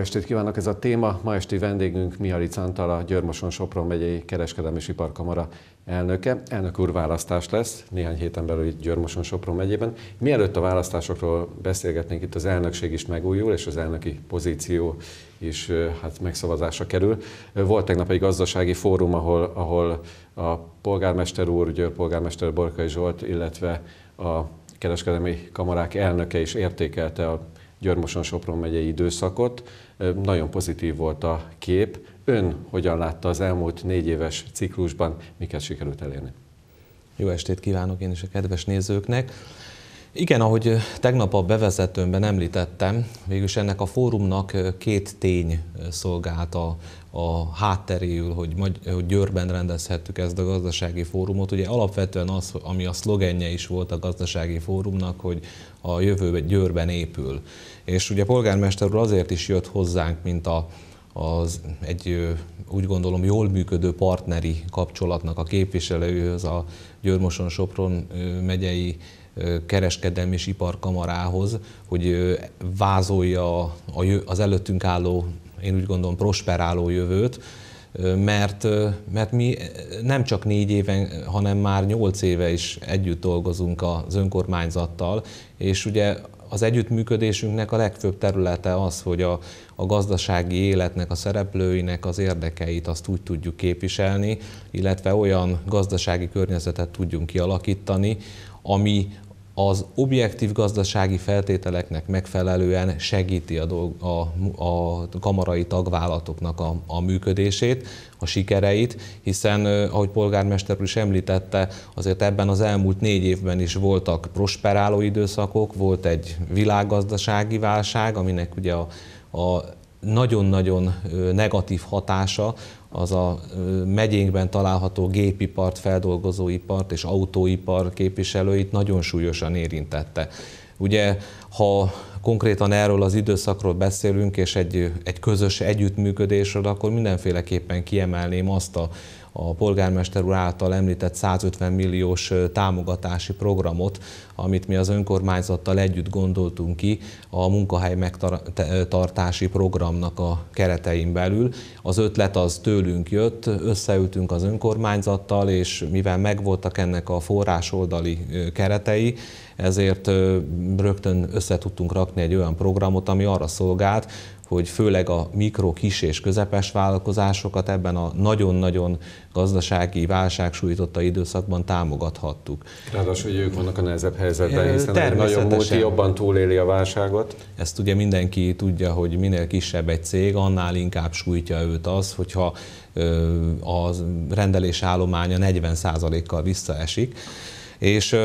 estét kívánok! Ez a téma. Ma esti vendégünk Mihály Antal, a Györmoson Sopron megyei Kereskedelmi és Iparkamara elnöke. Elnök úr választás lesz néhány héten belül itt Györmoson Sopron megyében. Mielőtt a választásokról beszélgetnénk, itt az elnökség is megújul, és az elnöki pozíció is hát megszavazásra kerül. Volt tegnap egy gazdasági fórum, ahol, ahol a polgármester úr, Győr polgármester Borkai Zsolt, illetve a kereskedelmi kamarák elnöke is értékelte a Györmoson-Sopron megyei időszakot. Nagyon pozitív volt a kép. Ön hogyan látta az elmúlt négy éves ciklusban, miket sikerült elérni? Jó estét kívánok én is a kedves nézőknek! Igen, ahogy tegnap a bevezetőmben említettem, végülis ennek a fórumnak két tény szolgálta a hátteréül, hogy, hogy Győrben rendezhettük ezt a gazdasági fórumot. Ugye alapvetően az, ami a szlogenje is volt a gazdasági fórumnak, hogy a jövő Győrben épül. És ugye a polgármester úr azért is jött hozzánk, mint a, az egy úgy gondolom jól működő partneri kapcsolatnak a képviselőhöz, a Győrmoson-Sopron megyei kereskedelmi és iparkamarához, hogy vázolja az előttünk álló én úgy gondolom, prosperáló jövőt, mert, mert mi nem csak négy éven, hanem már nyolc éve is együtt dolgozunk az önkormányzattal, és ugye az együttműködésünknek a legfőbb területe az, hogy a, a gazdasági életnek, a szereplőinek az érdekeit azt úgy tudjuk képviselni, illetve olyan gazdasági környezetet tudjunk kialakítani, ami az objektív gazdasági feltételeknek megfelelően segíti a, dolg, a, a kamarai tagvállalatoknak a, a működését, a sikereit, hiszen, ahogy polgármester úr is említette, azért ebben az elmúlt négy évben is voltak prosperáló időszakok, volt egy világgazdasági válság, aminek ugye a, a nagyon-nagyon negatív hatása az a megyénkben található gépipart, feldolgozóipart és autóipar képviselőit nagyon súlyosan érintette. Ugye, ha konkrétan erről az időszakról beszélünk, és egy, egy közös együttműködésről, akkor mindenféleképpen kiemelném azt a, a polgármester úr által említett 150 milliós támogatási programot, amit mi az önkormányzattal együtt gondoltunk ki a munkahely megtartási programnak a keretein belül. Az ötlet az tőlünk jött, összeültünk az önkormányzattal, és mivel megvoltak ennek a forrásoldali keretei, ezért rögtön össze tudtunk rakni egy olyan programot, ami arra szolgált, hogy főleg a mikro, kis és közepes vállalkozásokat ebben a nagyon-nagyon gazdasági válság sújtotta időszakban támogathattuk. Ráadásul, hogy ők vannak a nehezebb helyzetben, hiszen nagyon múlti jobban túléli a válságot. Ezt ugye mindenki tudja, hogy minél kisebb egy cég, annál inkább sújtja őt az, hogyha a rendelés állománya 40%-kal visszaesik és,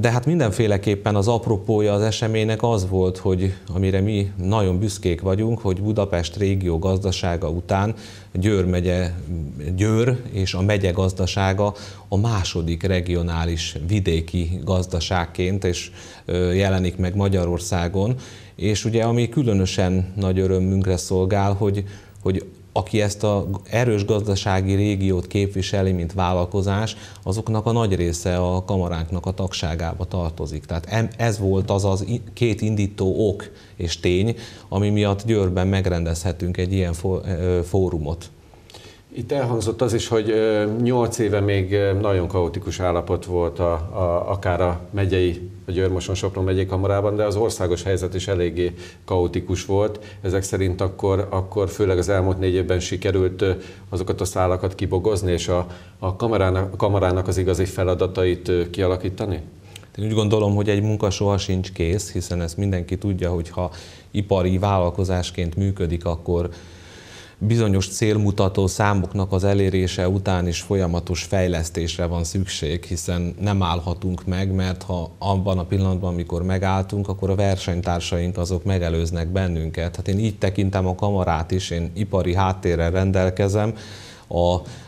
de hát mindenféleképpen az apropója az eseménynek az volt, hogy amire mi nagyon büszkék vagyunk, hogy Budapest régió gazdasága után Győr, megye, Győr és a megye gazdasága a második regionális vidéki gazdaságként és jelenik meg Magyarországon. És ugye ami különösen nagy örömünkre szolgál, hogy, hogy aki ezt a erős gazdasági régiót képviseli, mint vállalkozás, azoknak a nagy része a kamaránknak a tagságába tartozik. Tehát ez volt az az két indító ok és tény, ami miatt Győrben megrendezhetünk egy ilyen fórumot. Itt elhangzott az is, hogy 8 éve még nagyon kaotikus állapot volt a, a, akár a megyei, a Győrmoson Sopron megyei kamarában, de az országos helyzet is eléggé kaotikus volt. Ezek szerint akkor, akkor főleg az elmúlt négy évben sikerült azokat a szálakat kibogozni, és a, a, kamarának, a kamarának az igazi feladatait kialakítani? Én úgy gondolom, hogy egy munka soha sincs kész, hiszen ezt mindenki tudja, hogy ha ipari vállalkozásként működik, akkor bizonyos célmutató számoknak az elérése után is folyamatos fejlesztésre van szükség, hiszen nem állhatunk meg, mert ha abban a pillanatban, amikor megálltunk, akkor a versenytársaink azok megelőznek bennünket. Hát én így tekintem a kamarát is, én ipari háttérrel rendelkezem,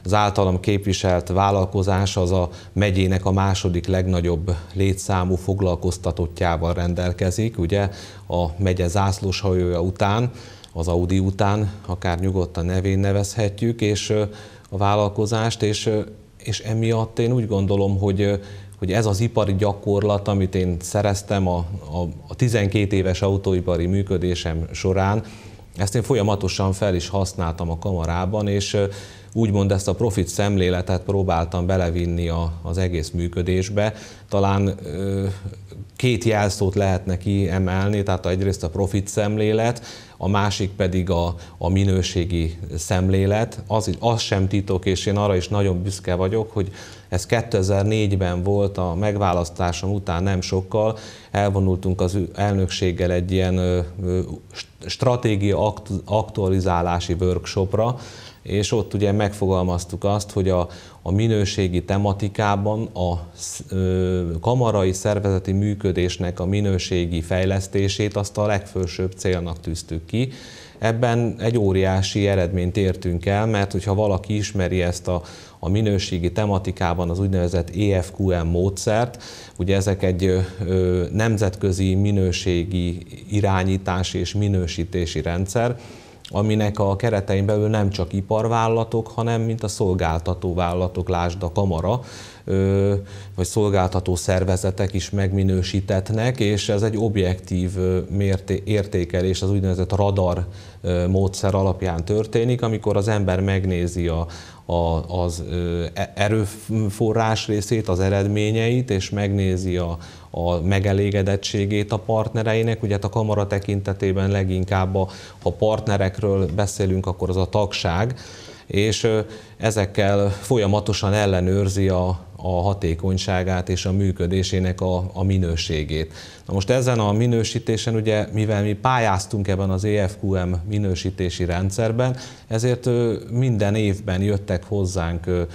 az általam képviselt vállalkozás az a megyének a második legnagyobb létszámú foglalkoztatottjával rendelkezik, ugye a megye zászlóshajója után, az Audi után, akár nyugodtan nevén nevezhetjük, és a vállalkozást, és, és emiatt én úgy gondolom, hogy, hogy ez az ipari gyakorlat, amit én szereztem a, a, a 12 éves autóipari működésem során, ezt én folyamatosan fel is használtam a kamarában, és úgymond ezt a profit szemléletet próbáltam belevinni a, az egész működésbe. Talán két jelszót lehetne kiemelni, tehát egyrészt a profit szemlélet, a másik pedig a, a minőségi szemlélet. Az, az sem titok, és én arra is nagyon büszke vagyok, hogy ez 2004-ben volt a megválasztásom után nem sokkal, elvonultunk az elnökséggel egy ilyen stratégia aktualizálási workshopra, és ott ugye megfogalmaztuk azt, hogy a, a minőségi tematikában a ö, kamarai szervezeti működésnek a minőségi fejlesztését azt a legfősőbb célnak tűztük ki, Ebben egy óriási eredményt értünk el, mert hogyha valaki ismeri ezt a, a minőségi tematikában az úgynevezett EFQM módszert, ugye ezek egy ö, nemzetközi minőségi irányítási és minősítési rendszer, aminek a keretein belül nem csak iparvállalatok, hanem mint a szolgáltatóvállalatok, lásd a kamara, vagy szolgáltató szervezetek is megminősítetnek, és ez egy objektív értékelés, az úgynevezett radar módszer alapján történik, amikor az ember megnézi a, a, az e-, erőforrás részét, az eredményeit, és megnézi a, a megelégedettségét a partnereinek. Ugye hát a kamara tekintetében leginkább, a, ha partnerekről beszélünk, akkor az a tagság, és ezekkel folyamatosan ellenőrzi a, a hatékonyságát és a működésének a, a minőségét. Na most ezen a minősítésen ugye, mivel mi pályáztunk ebben az EFQM minősítési rendszerben, ezért minden évben jöttek hozzánk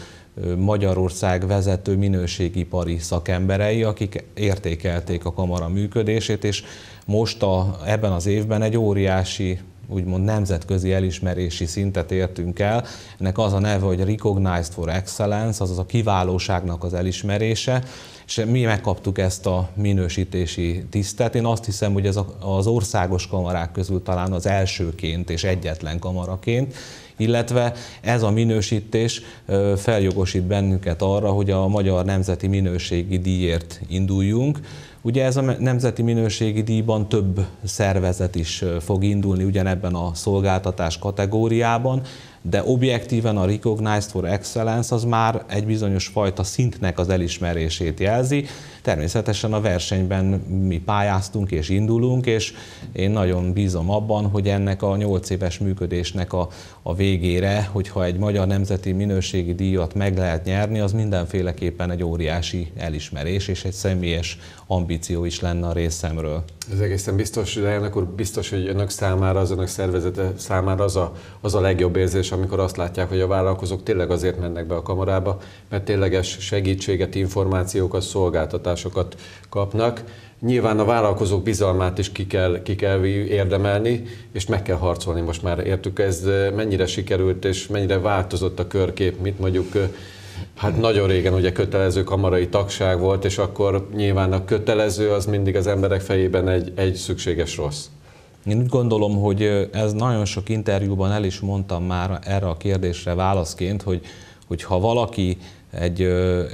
Magyarország vezető minőségipari szakemberei, akik értékelték a kamara működését, és most a, ebben az évben egy óriási úgymond nemzetközi elismerési szintet értünk el. Ennek az a neve, hogy Recognized for Excellence, azaz a kiválóságnak az elismerése, és mi megkaptuk ezt a minősítési tisztet. Én azt hiszem, hogy ez az országos kamarák közül talán az elsőként és egyetlen kamaraként, illetve ez a minősítés feljogosít bennünket arra, hogy a Magyar Nemzeti Minőségi Díjért induljunk, Ugye ez a nemzeti minőségi díjban több szervezet is fog indulni ugyanebben a szolgáltatás kategóriában, de objektíven a Recognized for Excellence az már egy bizonyos fajta szintnek az elismerését jelzi. Természetesen a versenyben mi pályáztunk és indulunk, és én nagyon bízom abban, hogy ennek a 8 éves működésnek a, a végére, hogyha egy magyar nemzeti minőségi díjat meg lehet nyerni, az mindenféleképpen egy óriási elismerés és egy személyes ambíció is lenne a részemről. Ez egészen biztos, de akkor biztos, hogy önök számára, az önök szervezete számára az a, az a legjobb érzés, amikor azt látják, hogy a vállalkozók tényleg azért mennek be a kamarába, mert tényleges segítséget, információkat, szolgáltatásokat kapnak. Nyilván a vállalkozók bizalmát is ki kell, ki kell érdemelni, és meg kell harcolni most már. Értük, ez mennyire sikerült, és mennyire változott a körkép, Mit mondjuk Hát nagyon régen ugye kötelező kamarai tagság volt, és akkor nyilván a kötelező az mindig az emberek fejében egy, egy szükséges rossz. Én úgy gondolom, hogy ez nagyon sok interjúban el is mondtam már erre a kérdésre válaszként, hogy, hogy ha valaki egy,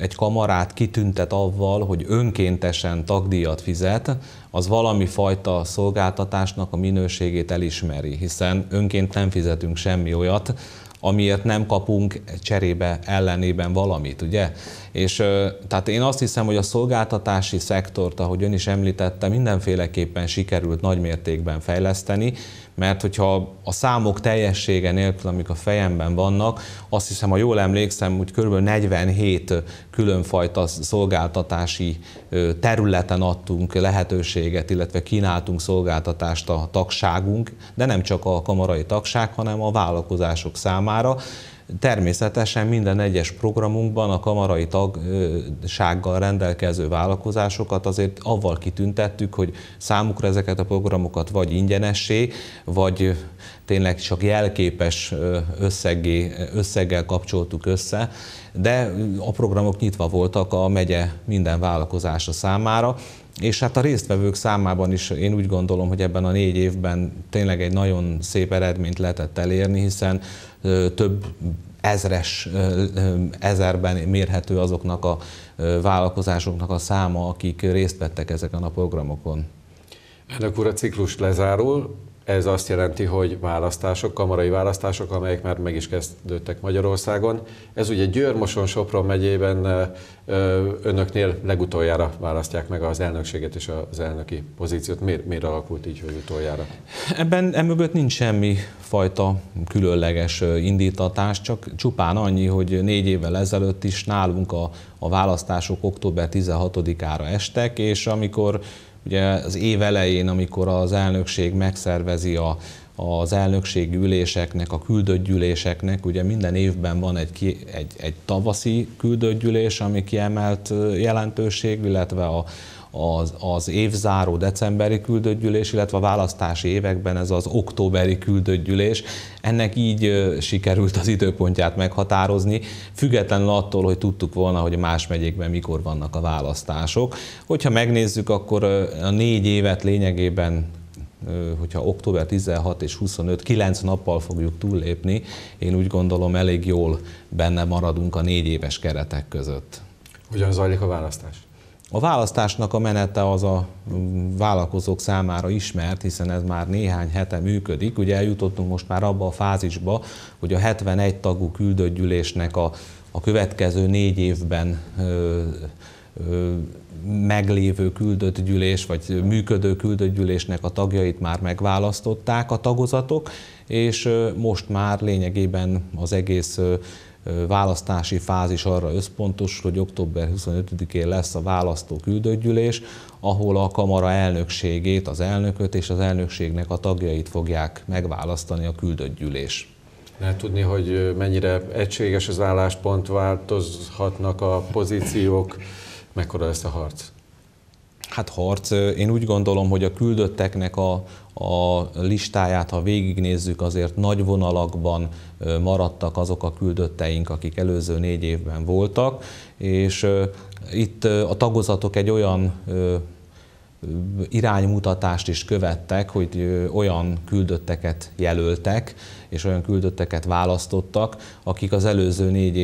egy kamarát kitüntet avval, hogy önkéntesen tagdíjat fizet, az valami fajta szolgáltatásnak a minőségét elismeri, hiszen önként nem fizetünk semmi olyat, amiért nem kapunk cserébe ellenében valamit, ugye? És tehát én azt hiszem, hogy a szolgáltatási szektort, ahogy ön is említette, mindenféleképpen sikerült nagymértékben fejleszteni, mert hogyha a számok teljessége nélkül, amik a fejemben vannak, azt hiszem, ha jól emlékszem, hogy kb. 47 különfajta szolgáltatási területen adtunk lehetőséget, illetve kínáltunk szolgáltatást a tagságunk, de nem csak a kamarai tagság, hanem a vállalkozások számára, Természetesen minden egyes programunkban a kamarai tagsággal rendelkező vállalkozásokat azért avval kitüntettük, hogy számukra ezeket a programokat vagy ingyenessé, vagy tényleg csak jelképes összegé, összeggel kapcsoltuk össze, de a programok nyitva voltak a megye minden vállalkozása számára, és hát a résztvevők számában is én úgy gondolom, hogy ebben a négy évben tényleg egy nagyon szép eredményt lehetett elérni, hiszen több ezres, ezerben mérhető azoknak a vállalkozásoknak a száma, akik részt vettek ezeken a programokon. Ennek úr a ciklus lezárul, ez azt jelenti, hogy választások, kamarai választások, amelyek már meg is kezdődtek Magyarországon. Ez ugye Győrmoson, Sopron megyében önöknél legutoljára választják meg az elnökséget és az elnöki pozíciót. Miért, miért alakult így, hogy utoljára? Ebben emögött nincs semmi fajta különleges indítatás, csak csupán annyi, hogy négy évvel ezelőtt is nálunk a, a választások október 16-ára estek, és amikor Ugye az év elején, amikor az elnökség megszervezi a, az elnökségi üléseknek, a küldött gyűléseknek, ugye minden évben van egy, egy, egy tavaszi küldött gyűlés, ami kiemelt jelentőség, illetve a, az, az évzáró decemberi gyűlés, illetve a választási években ez az októberi gyűlés. Ennek így sikerült az időpontját meghatározni, függetlenül attól, hogy tudtuk volna, hogy más megyékben mikor vannak a választások. Hogyha megnézzük, akkor a négy évet lényegében hogyha október 16 és 25, 9 nappal fogjuk túllépni, én úgy gondolom elég jól benne maradunk a négy éves keretek között. Hogyan zajlik a választás? A választásnak a menete az a mm, vállalkozók számára ismert, hiszen ez már néhány hete működik. Ugye eljutottunk most már abba a fázisba, hogy a 71 tagú küldöttgyűlésnek a, a következő négy évben ö, ö, meglévő küldöttgyűlés, vagy működő küldöttgyűlésnek a tagjait már megválasztották a tagozatok, és most már lényegében az egész választási fázis arra összpontos, hogy október 25-én lesz a választó küldőgyűlés, ahol a kamara elnökségét, az elnököt és az elnökségnek a tagjait fogják megválasztani a küldőgyűlés. Lehet tudni, hogy mennyire egységes az álláspont, változhatnak a pozíciók, mekkora lesz a harc? Hát harc, én úgy gondolom, hogy a küldötteknek a, a listáját, ha végignézzük, azért nagy vonalakban maradtak azok a küldötteink, akik előző négy évben voltak, és itt a tagozatok egy olyan iránymutatást is követtek, hogy olyan küldötteket jelöltek, és olyan küldötteket választottak, akik az előző négy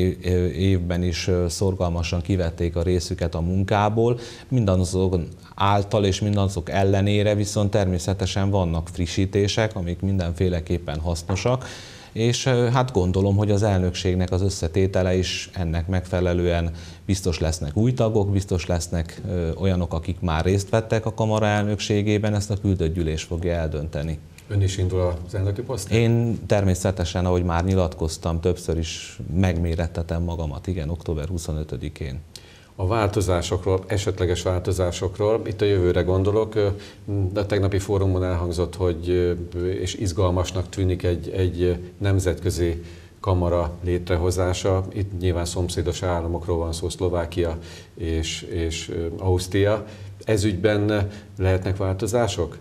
évben is szorgalmasan kivették a részüket a munkából, mindazok által és mindazok ellenére viszont természetesen vannak frissítések, amik mindenféleképpen hasznosak, és hát gondolom, hogy az elnökségnek az összetétele is ennek megfelelően biztos lesznek új tagok, biztos lesznek olyanok, akik már részt vettek a kamara elnökségében, ezt a küldött gyűlés fogja eldönteni. Ön is indul az elnöki posztra? Én természetesen, ahogy már nyilatkoztam, többször is megmérettetem magamat, igen, október 25-én a változásokról, esetleges változásokról. Itt a jövőre gondolok. A tegnapi fórumon elhangzott, hogy és izgalmasnak tűnik egy, egy nemzetközi kamara létrehozása. Itt nyilván szomszédos államokról van szó, Szlovákia és, és Ausztria. Ez ügyben lehetnek változások?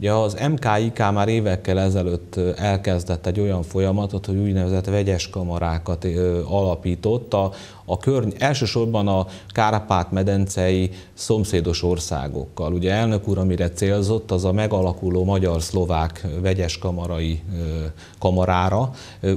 Ugye az MKIK már évekkel ezelőtt elkezdett egy olyan folyamatot, hogy úgynevezett vegyes kamarákat alapított, a, a körny, elsősorban a Kárpát-medencei szomszédos országokkal. Ugye elnök úr, amire célzott, az a megalakuló magyar-szlovák vegyes kamarai kamarára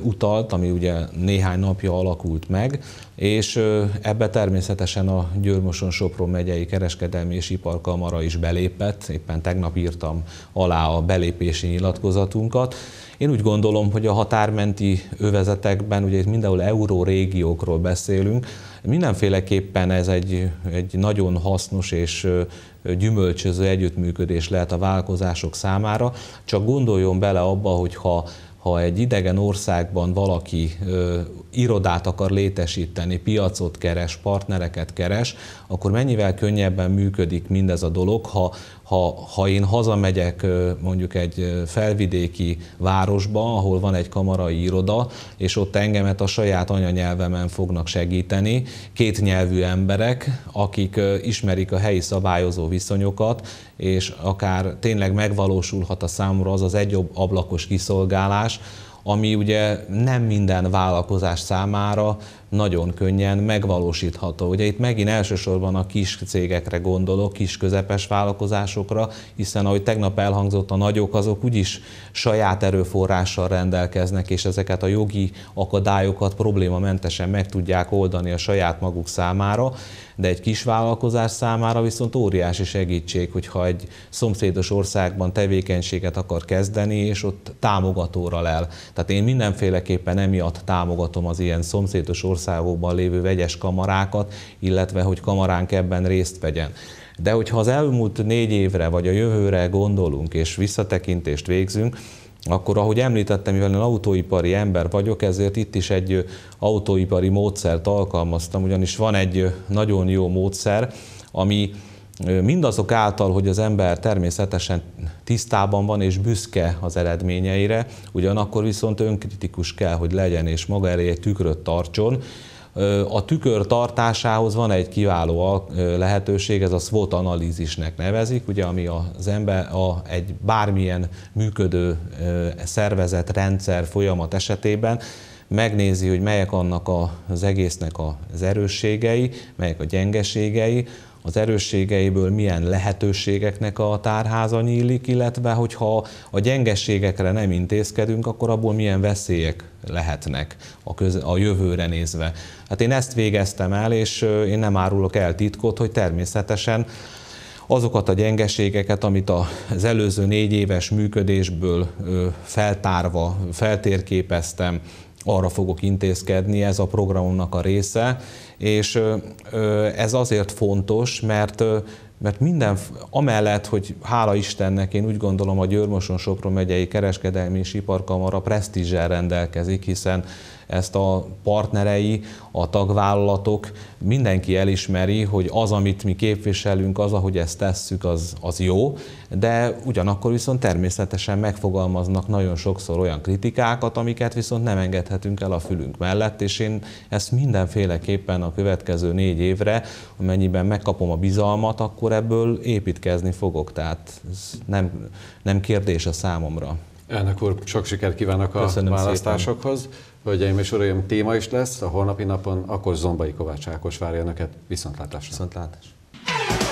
utalt, ami ugye néhány napja alakult meg, és ebbe természetesen a Győrmoson-Sopron megyei kereskedelmi és iparkamara is belépett, éppen tegnap írtam alá a belépési nyilatkozatunkat. Én úgy gondolom, hogy a határmenti övezetekben, ugye itt mindenhol euró régiókról beszélünk, mindenféleképpen ez egy, egy nagyon hasznos és gyümölcsöző együttműködés lehet a vállalkozások számára, csak gondoljon bele abba, hogy ha ha egy idegen országban valaki ö, irodát akar létesíteni, piacot keres, partnereket keres, akkor mennyivel könnyebben működik mindez a dolog, ha, ha, ha én hazamegyek mondjuk egy felvidéki városba, ahol van egy kamarai iroda, és ott engemet a saját anyanyelvemen fognak segíteni, két nyelvű emberek, akik ismerik a helyi szabályozó viszonyokat, és akár tényleg megvalósulhat a számomra az az egy ablakos kiszolgálás, ami ugye nem minden vállalkozás számára nagyon könnyen megvalósítható. Ugye itt megint elsősorban a kis cégekre gondolok, kis közepes vállalkozásokra, hiszen ahogy tegnap elhangzott, a nagyok azok úgyis saját erőforrással rendelkeznek, és ezeket a jogi akadályokat problémamentesen meg tudják oldani a saját maguk számára de egy kis vállalkozás számára viszont óriási segítség, hogyha egy szomszédos országban tevékenységet akar kezdeni, és ott támogatóra lel. Tehát én mindenféleképpen emiatt támogatom az ilyen szomszédos országokban lévő vegyes kamarákat, illetve hogy kamaránk ebben részt vegyen. De hogyha az elmúlt négy évre vagy a jövőre gondolunk és visszatekintést végzünk, akkor ahogy említettem, mivel én autóipari ember vagyok, ezért itt is egy autóipari módszert alkalmaztam, ugyanis van egy nagyon jó módszer, ami mindazok által, hogy az ember természetesen tisztában van és büszke az eredményeire, ugyanakkor viszont önkritikus kell, hogy legyen és maga elé egy tükröt tartson, a tükör tartásához van egy kiváló lehetőség, ez a SWOT analízisnek nevezik, ugye, ami az ember a, egy bármilyen működő szervezet, rendszer, folyamat esetében megnézi, hogy melyek annak az egésznek az erősségei, melyek a gyengeségei, az erősségeiből milyen lehetőségeknek a tárháza nyílik, illetve hogyha a gyengeségekre nem intézkedünk, akkor abból milyen veszélyek lehetnek a, köz, a jövőre nézve. Hát én ezt végeztem el, és én nem árulok el titkot, hogy természetesen azokat a gyengeségeket, amit az előző négy éves működésből feltárva, feltérképeztem, arra fogok intézkedni, ez a programomnak a része, és ez azért fontos, mert mert minden, amellett, hogy hála Istennek, én úgy gondolom a Győrmoson Sopron megyei kereskedelmi és iparkamara presztízsel rendelkezik, hiszen ezt a partnerei, a tagvállalatok, mindenki elismeri, hogy az, amit mi képviselünk, az, ahogy ezt tesszük, az, az jó, de ugyanakkor viszont természetesen megfogalmaznak nagyon sokszor olyan kritikákat, amiket viszont nem engedhetünk el a fülünk mellett, és én ezt mindenféleképpen a következő négy évre, amennyiben megkapom a bizalmat, akkor ebből építkezni fogok, tehát ez nem, nem kérdés a számomra. Elnök úr, sok sikert kívánok a Köszönöm választásokhoz. Szépen. Hölgyeim és Uraim, téma is lesz a holnapi napon, akkor Zombai Kovács Ákos várja Önöket. Viszontlátásra! Viszontlátásra!